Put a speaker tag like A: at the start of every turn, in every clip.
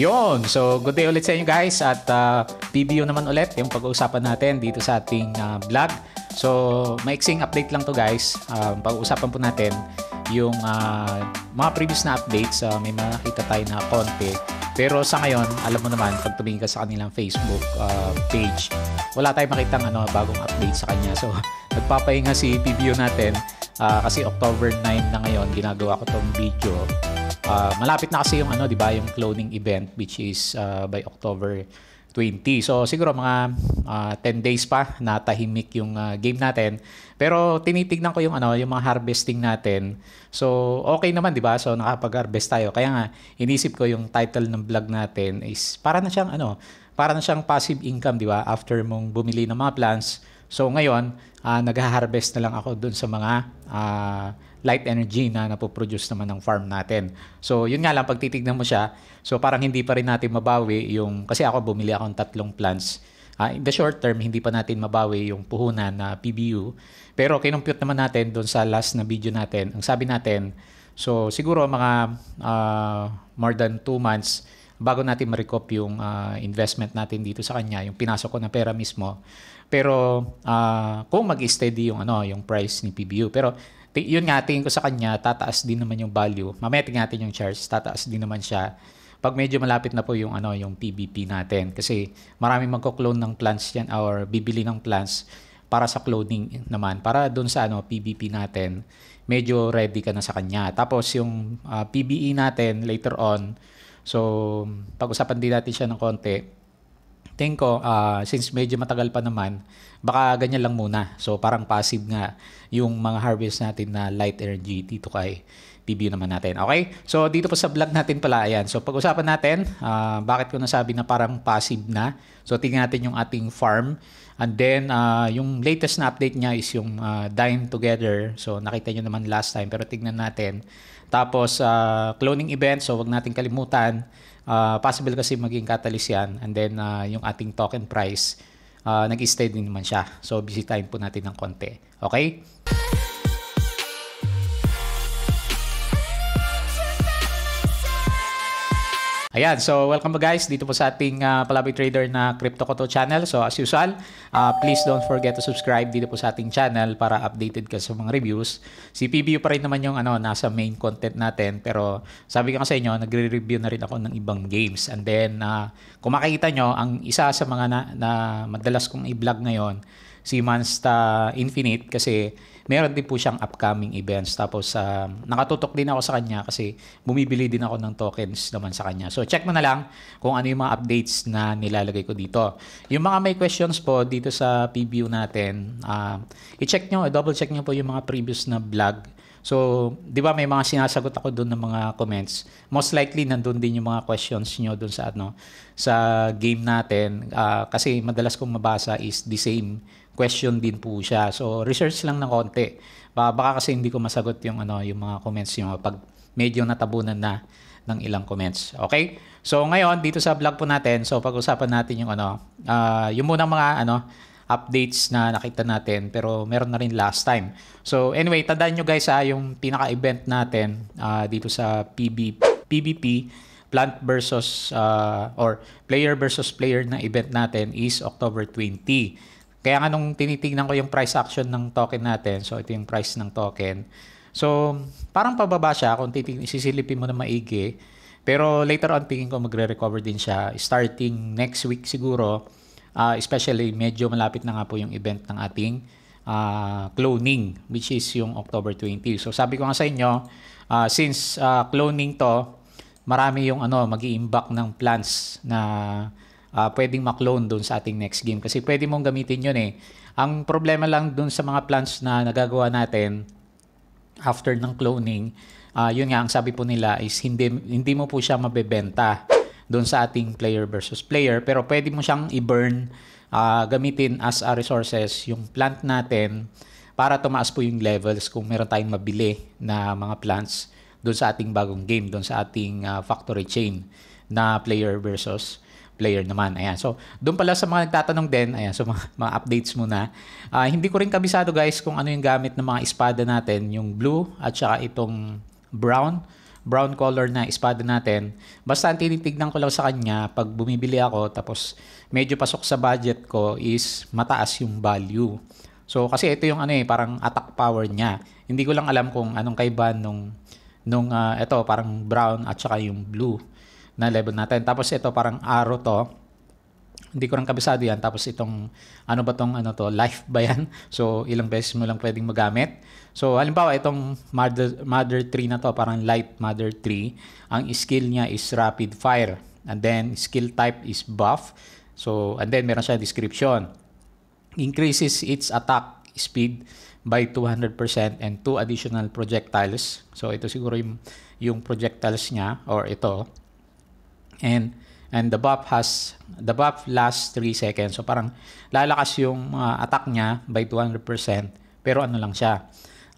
A: Yon. So, good day ulit sa inyo guys at uh, ah, PBU naman ulit yung pag-uusapan natin dito sa ating uh, vlog. So, maiksing update lang to guys. Uh, pag-uusapan po natin yung uh, mga previous na updates. Uh, may makita tayo na konti. Pero sa ngayon, alam mo naman, pag tumingin ka sa kanilang Facebook uh, page, wala tayong makitang ano, bagong update sa kanya. So, nagpapahinga si PBU natin uh, kasi October 9 na ngayon, ginagawa ko tong video Uh, malapit na kasi yung ano, 'di ba, yung cloning event which is uh, by October 20. So siguro mga uh, ah, 10 days pa na tahimik yung uh, game natin. Pero tinitignan ko yung ano, yung mga harvesting natin. So okay naman 'di ba? So nakapag-harvest tayo. Kaya nga inisip ko yung title ng vlog natin is para na siyang ano, para na siyang passive income 'di ba? After mong bumili ng mga plants. So ngayon, uh, nag-harvest na lang ako doon sa mga uh, light energy na napoproduce naman ng farm natin. So, yun nga lang, pag mo siya, so parang hindi pa rin natin mabawi yung, kasi ako bumili ako ng tatlong plants. Uh, in the short term, hindi pa natin mabawi yung puhunan na PBU. Pero kinumpute naman natin doon sa last na video natin, ang sabi natin, so siguro mga uh, more than 2 months, bago natin ma-recoup yung uh, investment natin dito sa kanya, yung pinasok ko na pera mismo. Pero uh, kung mag-steady yung ano, yung price ni PBU. Pero yun nga, tingin ko sa kanya, tataas din naman yung value. Mamaya tingnan natin yung charts, tataas din naman siya pag medyo malapit na po yung ano yung PVP natin kasi marami magko-clone ng plants yan or bibili ng plants para sa cloning naman para doon sa ano PVP natin medyo ready ka na sa kanya tapos yung uh, ah, PBE natin later on so pag-usapan din natin siya ng konti tingin ko, uh, since medyo matagal pa naman, baka ganyan lang muna. So parang passive nga yung mga harvest natin na light energy dito kay review naman natin. Okay? So dito po sa vlog natin pala, ayan. So pag-usapan natin, uh, bakit ko nasabi na parang passive na. So tingnan natin yung ating farm. And then, uh, yung latest na update niya is yung uh, Dine Together. So, nakita nyo naman last time, pero tingnan natin. Tapos, uh, cloning event. So, wag natin kalimutan uh, possible kasi maging catalyst yan. And then, uh, yung ating token price, uh, ah, nag steady naman siya. So, bisitahin po natin ng konti. Okay? Ayan, so welcome guys dito po sa ating uh, ah, Palabi Trader na Crypto Koto channel. So as usual, uh, please don't forget to subscribe dito po sa ating channel para updated ka sa mga reviews. Si PBU pa rin naman yung ano, nasa main content natin pero sabi ko sa inyo, nagre-review na rin ako ng ibang games. And then, uh, kung makikita nyo, ang isa sa mga na, na madalas kong i-vlog ngayon, si Monster Infinite kasi meron din po siyang upcoming events. Tapos uh, nakatutok din ako sa kanya kasi bumibili din ako ng tokens naman sa kanya. So check mo na lang kung ano yung mga updates na nilalagay ko dito. Yung mga may questions po dito sa preview natin, uh, i-check nyo, double check nyo po yung mga previous na vlog. So, di ba may mga sinasagot ako doon ng mga comments. Most likely nandoon din yung mga questions nyo doon sa ano sa game natin uh, kasi madalas kong mabasa is the same question din po siya. So research lang ng konti. Baka, baka kasi hindi ko masagot yung ano yung mga comments niyo pag medyo natabunan na ng ilang comments. Okay? So ngayon dito sa vlog po natin, so pag-usapan natin yung ano uh, yung muna mga ano updates na nakita natin pero meron na rin last time. So anyway, tandaan nyo guys ha, ah, yung pinaka-event natin uh, dito sa PB, PBP plant versus uh, or player versus player na event natin is October 20. Kaya nga nung tinitingnan ko yung price action ng token natin, so ito yung price ng token. So, parang pababa siya kung titig- sisilipin mo na maigi. Pero later on, tingin ko magre-recover din siya. Starting next week siguro, uh, especially medyo malapit na nga po yung event ng ating uh, cloning, which is yung October 20. So, sabi ko nga sa inyo, uh, since uh, cloning to, marami yung ano, mag i ng plans na uh, pwedeng maklone doon sa ating next game. Kasi pwede mong gamitin yun eh. Ang problema lang doon sa mga plants na nagagawa natin after ng cloning, uh, yun nga ang sabi po nila is hindi, hindi mo po siya mabebenta doon sa ating player versus player. Pero pwede mo siyang i-burn, uh, gamitin as a resources yung plant natin para tumaas po yung levels kung meron tayong mabili na mga plants doon sa ating bagong game, doon sa ating uh, factory chain na player versus player naman. Ayan. So, doon pala sa mga nagtatanong din, ayan, so mga, mga updates muna. Uh, hindi ko rin kabisado guys kung ano yung gamit ng mga espada natin, yung blue at saka itong brown brown color na espada natin. Basta ang tinitignan ko lang sa kanya pag bumibili ako tapos medyo pasok sa budget ko is mataas yung value. So kasi ito yung ano eh parang attack power niya. Hindi ko lang alam kung anong kaiba nung nung uh, ito parang brown at saka yung blue na level natin. Tapos ito parang arrow to. Hindi ko lang kabisado yan. Tapos itong ano ba tong ano to, life ba yan? So ilang beses mo lang pwedeng magamit. So halimbawa itong mother, mother 3 na to, parang light mother 3. Ang skill niya is rapid fire. And then skill type is buff. So and then meron siya description. Increases its attack speed by 200% and two additional projectiles. So ito siguro yung, yung projectiles niya or ito and and the buff has the buff lasts 3 seconds. So parang lalakas yung uh, attack niya by 200% pero ano lang siya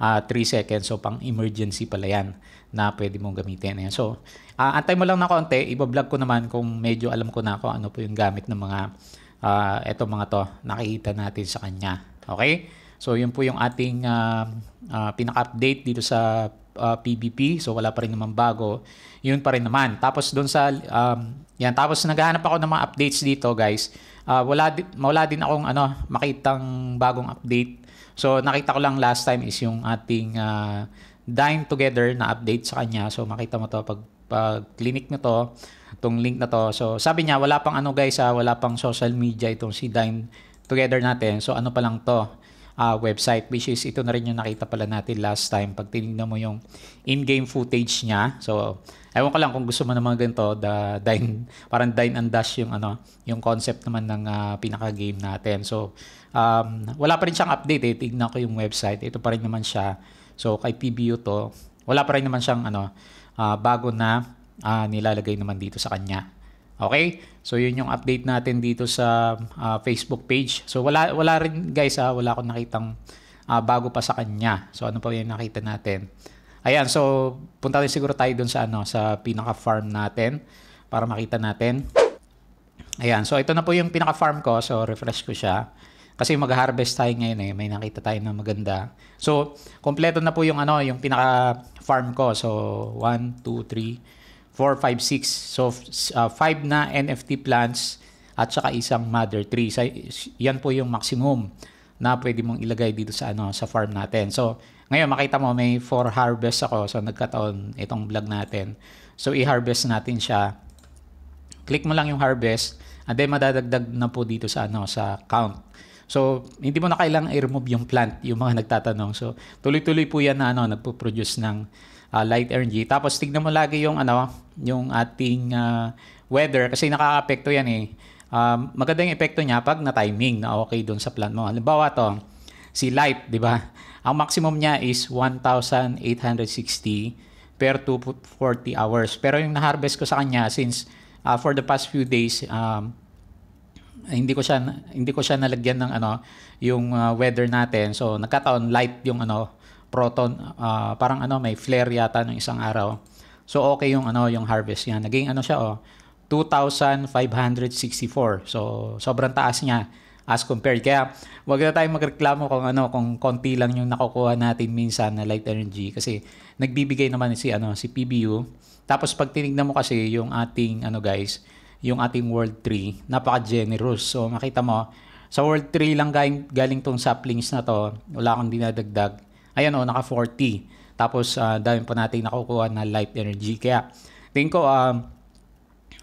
A: uh, ah, 3 seconds. So pang emergency pala yan na pwede mong gamitin. Ayan. So uh, antay mo lang na konti. Ibablog ko naman kung medyo alam ko na kung ano po yung gamit ng mga uh, ah, eto mga to nakikita natin sa kanya. Okay? So yun po yung ating uh, uh, pinaka-update dito sa uh, ah, PBP, so wala pa rin naman bago. Yun pa rin naman. Tapos doon sa, um, yan, tapos naghahanap ako ng mga updates dito guys. Uh, wala, di, wala din akong ano, makitang bagong update. So nakita ko lang last time is yung ating uh, dine together na update sa kanya. So makita mo to pag, pag clinic na to, tong link na to. So sabi niya wala pang ano guys, ah, wala pang social media itong si dine together natin. So ano pa lang to uh, website which is ito na rin yung nakita pala natin last time pag tinignan mo yung in-game footage niya. So, ewan ko lang kung gusto mo ng mga ganito, the dine, parang dine and dash yung, ano, yung concept naman ng uh, pinaka-game natin. So, um, wala pa rin siyang update eh. Tignan ko yung website. Ito pa rin naman siya. So, kay PBU to, wala pa rin naman siyang ano, uh, bago na uh, nilalagay naman dito sa kanya. Okay? So yun yung update natin dito sa uh, Facebook page. So wala wala rin guys ha, ah, wala akong nakitang uh, bago pa sa kanya. So ano pa yung nakita natin? Ayan, so punta rin siguro tayo dun sa ano sa pinaka farm natin para makita natin. Ayan, so ito na po yung pinaka farm ko. So refresh ko siya. Kasi mag-harvest tayo ngayon eh. May nakita tayo na maganda. So, kompleto na po yung ano, yung pinaka farm ko. So, 1 2 3 4, 5, 6. So, uh, 5 na NFT plants at saka isang mother tree. So, yan po yung maximum na pwede mong ilagay dito sa ano sa farm natin. So, ngayon makita mo may 4 harvest ako. So, nagkataon itong vlog natin. So, i-harvest natin siya. Click mo lang yung harvest and then madadagdag na po dito sa ano sa count. So, hindi mo na kailangang i-remove yung plant, yung mga nagtatanong. So, tuloy-tuloy po yan na ano, nagpo-produce ng uh, light energy. Tapos tignan mo lagi yung ano, yung ating uh, weather kasi nakakaapekto yan eh. Um, maganda yung epekto niya pag na-timing na okay doon sa plant mo. Halimbawa to, si light, di ba? Ang maximum niya is 1,860 per 240 hours. Pero yung na-harvest ko sa kanya since uh, for the past few days um, hindi ko siya hindi ko siya nalagyan ng ano yung uh, weather natin. So nagkataon light yung ano proton, uh, parang ano, may flare yata nung isang araw. So okay yung ano, yung harvest niya. Naging ano siya oh, 2,564. So sobrang taas niya as compared. Kaya wag na tayong magreklamo kung ano, kung konti lang yung nakukuha natin minsan na light energy kasi nagbibigay naman si ano, si PBU. Tapos pag tinignan mo kasi yung ating ano guys, yung ating World tree, napaka-generous. So makita mo, sa World tree lang galing, galing tong saplings na to, wala akong dinadagdag Ayan o, naka 40. Tapos uh, dami pa natin nakukuha na light energy. Kaya tingin ko, um,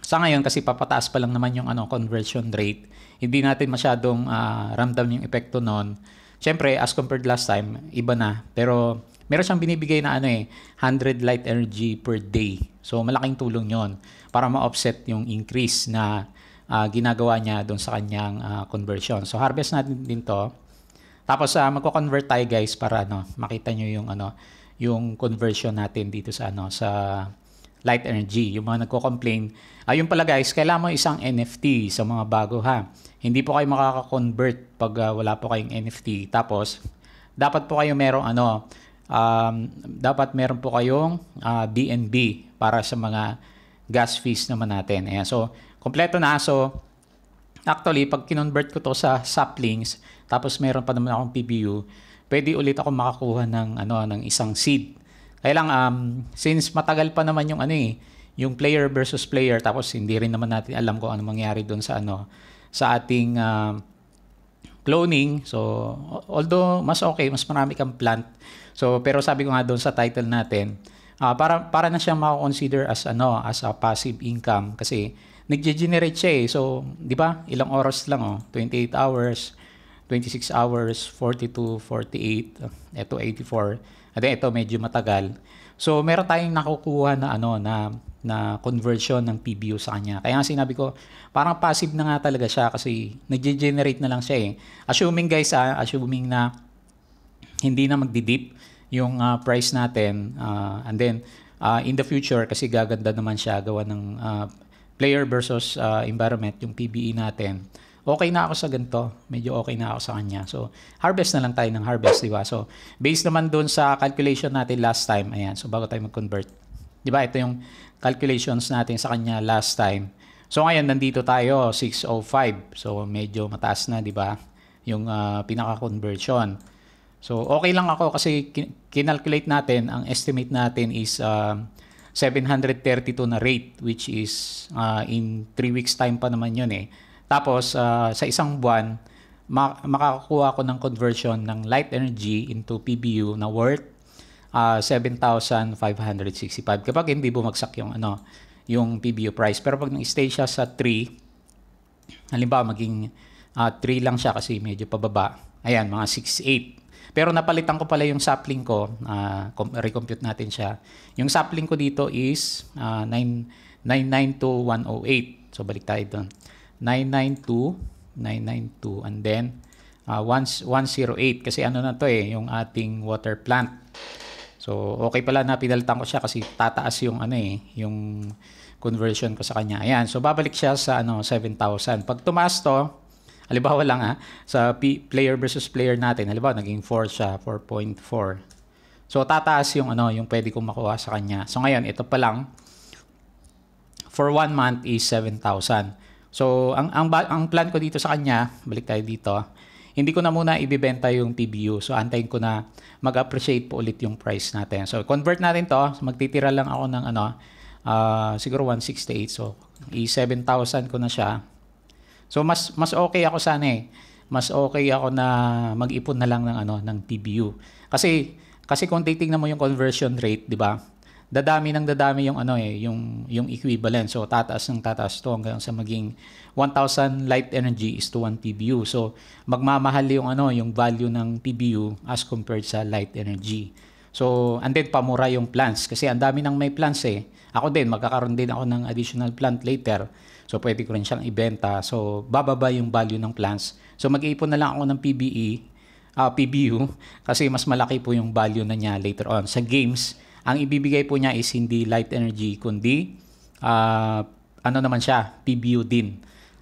A: sa ngayon kasi papataas pa lang naman yung ano, conversion rate. Hindi natin masyadong uh, ramdam yung epekto noon. Siyempre, as compared last time, iba na. Pero meron siyang binibigay na ano eh, 100 light energy per day. So malaking tulong yon para ma-offset yung increase na uh, ginagawa niya doon sa kanyang uh, conversion. So harvest natin din to. Tapos uh, magko-convert tayo guys para ano, makita nyo yung ano, yung conversion natin dito sa ano sa light energy. Yung mga nagko-complain, ayun ah, pala guys, kailangan mo isang NFT sa mga bago ha. Hindi po kayo makaka-convert pag uh, wala po kayong NFT. Tapos dapat po kayo merong ano, um, dapat meron po kayong uh, BNB para sa mga gas fees naman natin. Ayan, so kompleto na so Actually, pag kinonvert ko to sa saplings, tapos meron pa naman akong PBU, pwede ulit ako makakuha ng ano ng isang seed. Kaya lang um, since matagal pa naman yung ano eh, yung player versus player tapos hindi rin naman natin alam kung ano mangyari doon sa ano sa ating uh, cloning. So although mas okay, mas marami kang plant. So pero sabi ko nga doon sa title natin, uh, para para na siyang mako-consider as ano as a passive income kasi nagge-generate siya eh. So, di ba? Ilang oras lang oh. 28 hours, 26 hours, 42, 48, ito 84. At ito medyo matagal. So, meron tayong nakukuha na ano na na conversion ng PBU sa kanya. Kaya nga sinabi ko, parang passive na nga talaga siya kasi nag generate na lang siya eh. Assuming guys ah, assuming na hindi na magdi-dip yung uh, price natin uh, and then uh, in the future kasi gaganda naman siya gawa ng uh, player versus uh, environment, yung PBE natin, okay na ako sa ganito, medyo okay na ako sa kanya. So, harvest na lang tayo ng harvest, di ba? So, based naman doon sa calculation natin last time, ayan, so bago tayo mag-convert. Di ba? Ito yung calculations natin sa kanya last time. So, ngayon, nandito tayo, 605. So, medyo mataas na, di ba? Yung uh, pinaka-conversion. So, okay lang ako kasi kin- kinalculate natin, ang estimate natin is uh, 732 na rate which is uh, in 3 weeks time pa naman yun eh. Tapos uh, sa isang buwan ma- makakakuha ako ng conversion ng light energy into PBU na worth uh, ah, 7,565 kapag hindi bumagsak yung ano yung PBU price. Pero pag nag-stay siya sa 3 halimbawa maging uh, 3 lang siya kasi medyo pababa. Ayan, mga 6.8 pero napalitan ko pala yung sapling ko. Uh, recompute natin siya. Yung sapling ko dito is uh, ah, 992108. So balik tayo doon. 992, 992, and then uh, 1, 108. Kasi ano na to eh, yung ating water plant. So okay pala na pinalitan ko siya kasi tataas yung ano eh, yung conversion ko sa kanya. Ayan, so babalik siya sa ano 7,000. Pag tumaas to, halimbawa lang ha, ah, sa P- player versus player natin, halimbawa naging 4 siya, 4.4. So tataas yung ano, yung pwede kong makuha sa kanya. So ngayon, ito pa lang for one month is 7,000. So ang, ang ang plan ko dito sa kanya, balik tayo dito. Hindi ko na muna ibebenta yung PBU. So antayin ko na mag-appreciate po ulit yung price natin. So convert natin to. So, magtitira lang ako ng ano, uh, siguro 168. So i-7,000 ko na siya. So mas mas okay ako sana eh. Mas okay ako na mag-ipon na lang ng ano ng TBU. Kasi kasi kung titingnan mo yung conversion rate, 'di ba? Dadami ng dadami yung ano eh, yung yung equivalent. So tataas ng tataas to hanggang sa maging 1000 light energy is to 1 TBU. So magmamahal yung ano, yung value ng TBU as compared sa light energy. So, and then pamura yung plants. Kasi ang dami nang may plants eh. Ako din, magkakaroon din ako ng additional plant later. So, pwede ko rin siyang ibenta. So, bababa yung value ng plants. So, mag-iipon na lang ako ng PBE, uh, ah, PBU, kasi mas malaki po yung value na niya later on. Sa games, ang ibibigay po niya is hindi light energy, kundi uh, ano naman siya, PBU din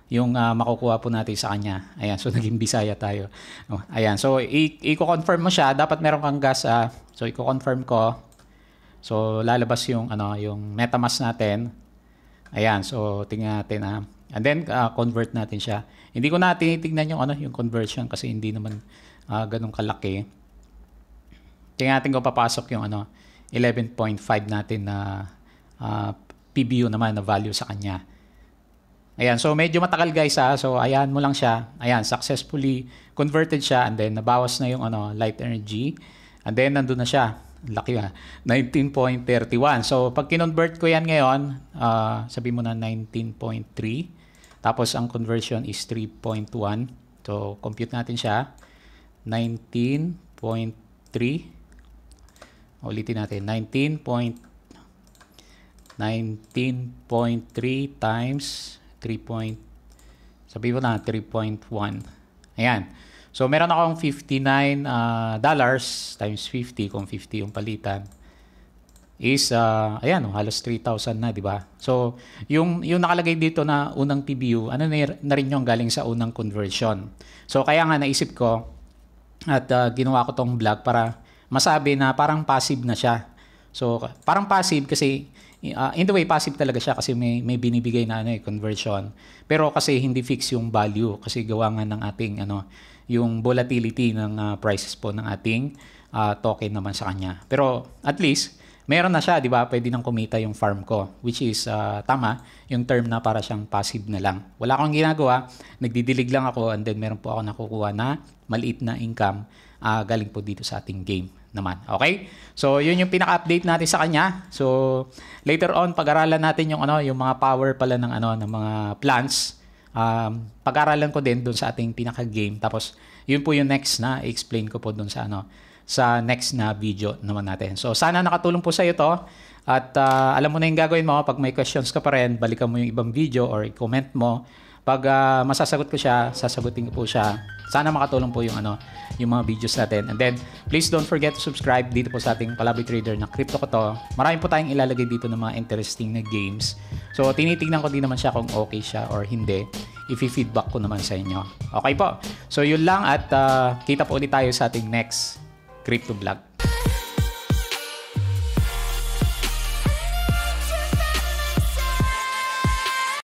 A: yung uh, makukuha po natin sa kanya. Ayan, so naging Bisaya tayo. Oh, ayan, so i- i-confirm mo siya, dapat meron kang gas. Uh, so i-confirm ko. So lalabas yung ano, yung MetaMask natin. Ayan, so tingnan natin ha. Ah. And then uh, convert natin siya. Hindi ko na tinitingnan yung ano, yung conversion kasi hindi naman uh, ganun kalaki. Tingnan natin kung papasok yung ano, 11.5 natin na uh, PBU naman na value sa kanya. Ayan, so medyo matagal guys ha. So ayan mo lang siya. Ayan, successfully converted siya and then nabawas na yung ano, light energy. And then nandun na siya. Laki ha. 19.31. So pag kinonvert ko yan ngayon, uh, sabi mo na 19.3. Tapos ang conversion is 3.1. So compute natin siya. 19.3. Ulitin natin. 19.3 19.3 times 3 point, sabihin ko na 3.1. Ayan. So, meron akong $59 uh, ah, dollars times 50 kung 50 yung palitan is uh, ayan oh, halos 3,000 na, di ba? So, yung yung nakalagay dito na unang PBU, ano na, na rin yung galing sa unang conversion. So, kaya nga naisip ko at uh, ginawa ko tong vlog para masabi na parang passive na siya. So, parang passive kasi uh, in the way passive talaga siya kasi may may binibigay na ano eh, conversion. Pero kasi hindi fix yung value kasi gawa nga ng ating ano yung volatility ng uh, prices po ng ating uh, token naman sa kanya. Pero at least meron na siya, 'di ba? Pwede nang kumita yung farm ko, which is uh, tama yung term na para siyang passive na lang. Wala akong ginagawa, nagdidilig lang ako and then meron po ako nakukuha na maliit na income uh, galing po dito sa ating game naman. Okay? So, yun yung pinaka-update natin sa kanya. So, later on, pag-aralan natin yung, ano, yung mga power pala ng, ano, ng mga plants. Um, pag-aralan ko din doon sa ating pinaka-game. Tapos, yun po yung next na explain ko po doon sa, ano, sa next na video naman natin. So, sana nakatulong po sa iyo to. At uh, alam mo na yung gagawin mo. Pag may questions ka pa rin, balikan mo yung ibang video or i comment mo. Pag uh, masasagot ko siya, sasagutin ko po siya. Sana makatulong po yung ano, yung mga videos natin. And then, please don't forget to subscribe dito po sa ating Palaboy Trader na Crypto ko to. Marami po tayong ilalagay dito ng mga interesting na games. So, tinitingnan ko din naman siya kung okay siya or hindi. Ifi-feedback ko naman sa inyo. Okay po. So, yun lang at uh, kita po ulit tayo sa ating next crypto vlog.